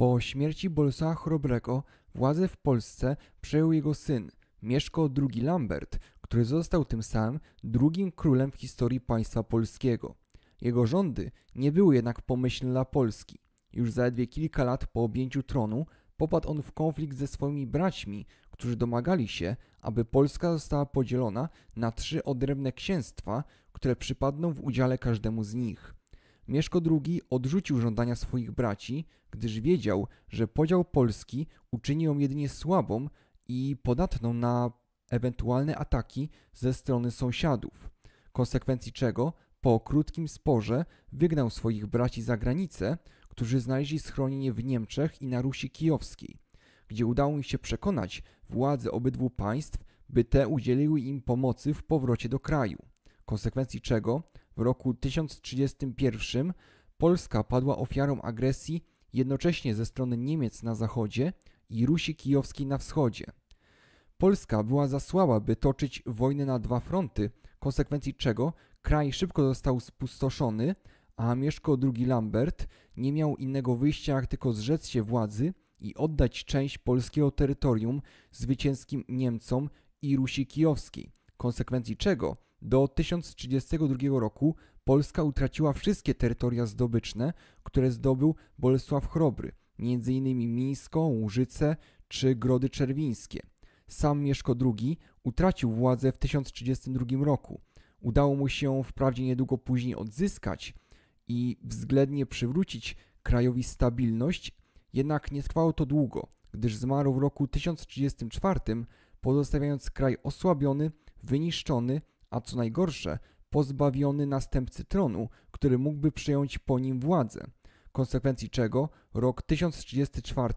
Po śmierci Bolesława Chrobrego władzę w Polsce przejął jego syn, Mieszko II Lambert, który został tym samym drugim królem w historii państwa polskiego. Jego rządy nie były jednak pomyślne dla Polski. Już zaledwie kilka lat po objęciu tronu popadł on w konflikt ze swoimi braćmi, którzy domagali się, aby Polska została podzielona na trzy odrębne księstwa, które przypadną w udziale każdemu z nich. Mieszko II odrzucił żądania swoich braci, gdyż wiedział, że podział Polski uczyni ją jedynie słabą i podatną na ewentualne ataki ze strony sąsiadów, konsekwencji czego po krótkim sporze wygnał swoich braci za granicę, którzy znaleźli schronienie w Niemczech i na Rusi Kijowskiej, gdzie udało im się przekonać władze obydwu państw, by te udzieliły im pomocy w powrocie do kraju, konsekwencji czego w roku 1031 Polska padła ofiarą agresji jednocześnie ze strony Niemiec na zachodzie i Rusi Kijowskiej na wschodzie. Polska była za słaba, by toczyć wojnę na dwa fronty, konsekwencji czego kraj szybko został spustoszony, a Mieszko II Lambert nie miał innego wyjścia, jak tylko zrzec się władzy i oddać część polskiego terytorium zwycięskim Niemcom i Rusi Kijowskiej, konsekwencji czego do 1032 roku Polska utraciła wszystkie terytoria zdobyczne, które zdobył Bolesław Chrobry, m.in. Mińską, Łużyce czy Grody Czerwińskie. Sam Mieszko II utracił władzę w 1032 roku. Udało mu się wprawdzie niedługo później odzyskać i względnie przywrócić krajowi stabilność, jednak nie trwało to długo, gdyż zmarł w roku 1034, pozostawiając kraj osłabiony, wyniszczony a co najgorsze, pozbawiony następcy tronu, który mógłby przejąć po nim władzę. Konsekwencji czego rok 1034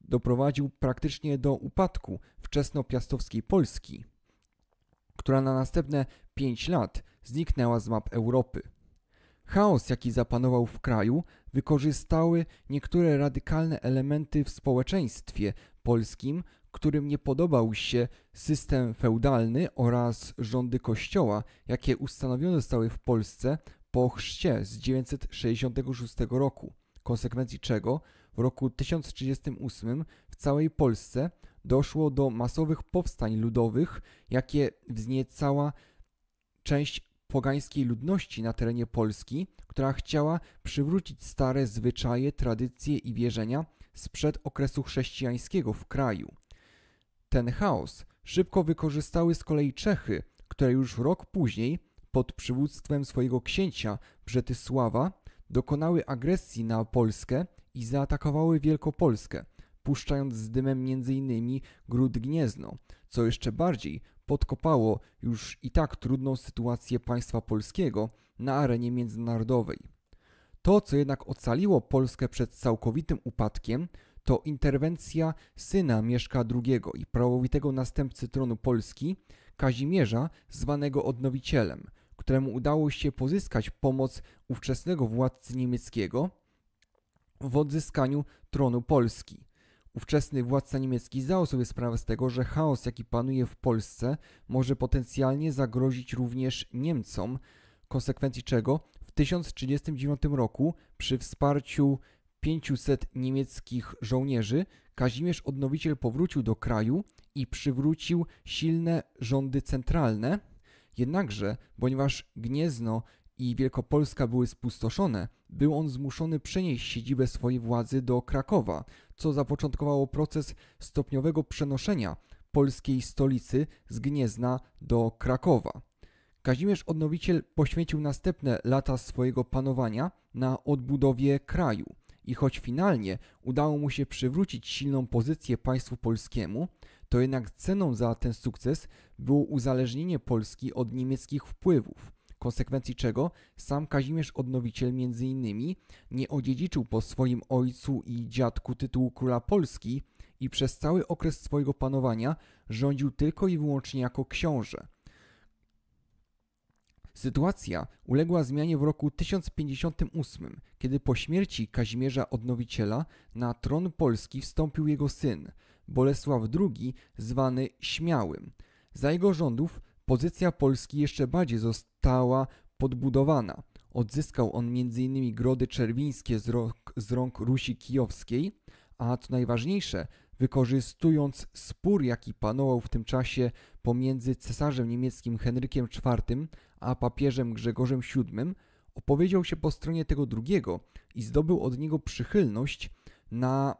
doprowadził praktycznie do upadku wczesnopiastowskiej Polski, która na następne 5 lat zniknęła z map Europy. Chaos, jaki zapanował w kraju, wykorzystały niektóre radykalne elementy w społeczeństwie polskim, którym nie podobał się system feudalny oraz rządy kościoła, jakie ustanowione zostały w Polsce po chrzcie z 966 roku, konsekwencji czego w roku 1038 w całej Polsce doszło do masowych powstań ludowych, jakie wzniecała część pogańskiej ludności na terenie Polski, która chciała przywrócić stare zwyczaje, tradycje i wierzenia sprzed okresu chrześcijańskiego w kraju. Ten chaos szybko wykorzystały z kolei Czechy, które już rok później, pod przywództwem swojego księcia Brzetysława, dokonały agresji na Polskę i zaatakowały Wielkopolskę, puszczając z dymem m.in. Gród Gniezno, co jeszcze bardziej podkopało już i tak trudną sytuację państwa polskiego na arenie międzynarodowej. To, co jednak ocaliło Polskę przed całkowitym upadkiem, to interwencja syna Mieszka II i prawowitego następcy tronu Polski, Kazimierza, zwanego Odnowicielem, któremu udało się pozyskać pomoc ówczesnego władcy niemieckiego w odzyskaniu tronu Polski. Ówczesny władca niemiecki zdał sobie sprawę z tego, że chaos, jaki panuje w Polsce, może potencjalnie zagrozić również Niemcom, konsekwencji czego w 1039 roku przy wsparciu 500 niemieckich żołnierzy, Kazimierz Odnowiciel powrócił do kraju i przywrócił silne rządy centralne. Jednakże, ponieważ Gniezno i Wielkopolska były spustoszone, był on zmuszony przenieść siedzibę swojej władzy do Krakowa, co zapoczątkowało proces stopniowego przenoszenia polskiej stolicy z Gniezna do Krakowa. Kazimierz Odnowiciel poświęcił następne lata swojego panowania na odbudowie kraju i choć finalnie udało mu się przywrócić silną pozycję państwu polskiemu, to jednak ceną za ten sukces było uzależnienie Polski od niemieckich wpływów, konsekwencji czego sam Kazimierz Odnowiciel między innymi nie odziedziczył po swoim ojcu i dziadku tytułu króla Polski i przez cały okres swojego panowania rządził tylko i wyłącznie jako książę – Sytuacja uległa zmianie w roku 1058, kiedy po śmierci Kazimierza Odnowiciela na tron Polski wstąpił jego syn, Bolesław II, zwany Śmiałym. Za jego rządów pozycja Polski jeszcze bardziej została podbudowana. Odzyskał on m.in. grody czerwińskie z, z rąk Rusi Kijowskiej, a co najważniejsze, wykorzystując spór, jaki panował w tym czasie pomiędzy cesarzem niemieckim Henrykiem IV a papieżem Grzegorzem VII, opowiedział się po stronie tego drugiego i zdobył od niego przychylność na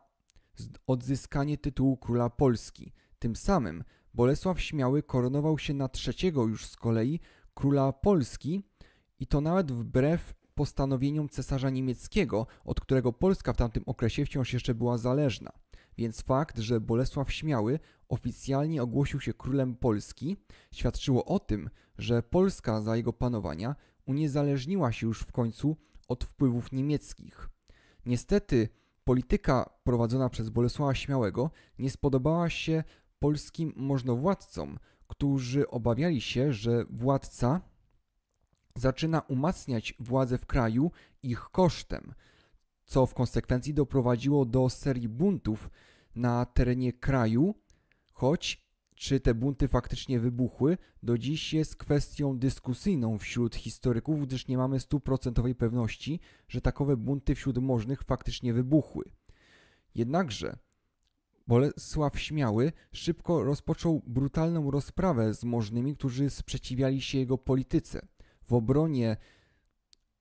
odzyskanie tytułu króla Polski. Tym samym Bolesław Śmiały koronował się na trzeciego już z kolei króla Polski i to nawet wbrew postanowieniom cesarza niemieckiego, od którego Polska w tamtym okresie wciąż jeszcze była zależna więc fakt, że Bolesław Śmiały oficjalnie ogłosił się królem Polski, świadczyło o tym, że Polska za jego panowania uniezależniła się już w końcu od wpływów niemieckich. Niestety, polityka prowadzona przez Bolesława Śmiałego nie spodobała się polskim możnowładcom, którzy obawiali się, że władca zaczyna umacniać władzę w kraju ich kosztem – co w konsekwencji doprowadziło do serii buntów na terenie kraju, choć czy te bunty faktycznie wybuchły, do dziś jest kwestią dyskusyjną wśród historyków, gdyż nie mamy stuprocentowej pewności, że takowe bunty wśród możnych faktycznie wybuchły. Jednakże Bolesław Śmiały szybko rozpoczął brutalną rozprawę z możnymi, którzy sprzeciwiali się jego polityce. W obronie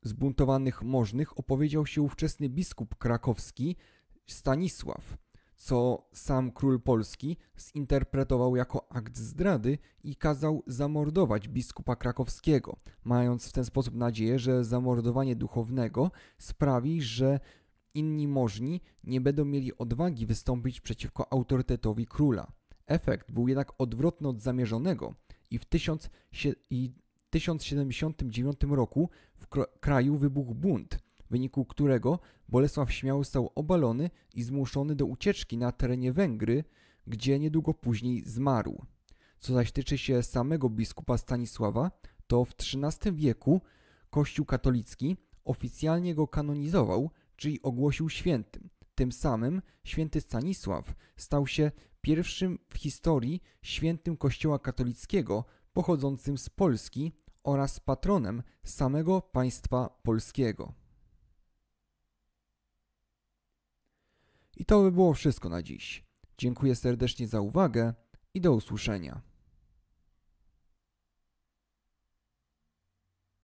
zbuntowanych możnych opowiedział się ówczesny biskup krakowski Stanisław, co sam król polski zinterpretował jako akt zdrady i kazał zamordować biskupa krakowskiego, mając w ten sposób nadzieję, że zamordowanie duchownego sprawi, że inni możni nie będą mieli odwagi wystąpić przeciwko autorytetowi króla. Efekt był jednak odwrotny od zamierzonego i w 1000 i 1079 roku w kraju wybuchł bunt, w wyniku którego Bolesław Śmiały został obalony i zmuszony do ucieczki na terenie Węgry, gdzie niedługo później zmarł. Co zaś tyczy się samego biskupa Stanisława, to w XIII wieku Kościół katolicki oficjalnie go kanonizował, czyli ogłosił świętym. Tym samym święty Stanisław stał się pierwszym w historii świętym Kościoła katolickiego, pochodzącym z Polski oraz patronem samego państwa polskiego. I to by było wszystko na dziś. Dziękuję serdecznie za uwagę i do usłyszenia.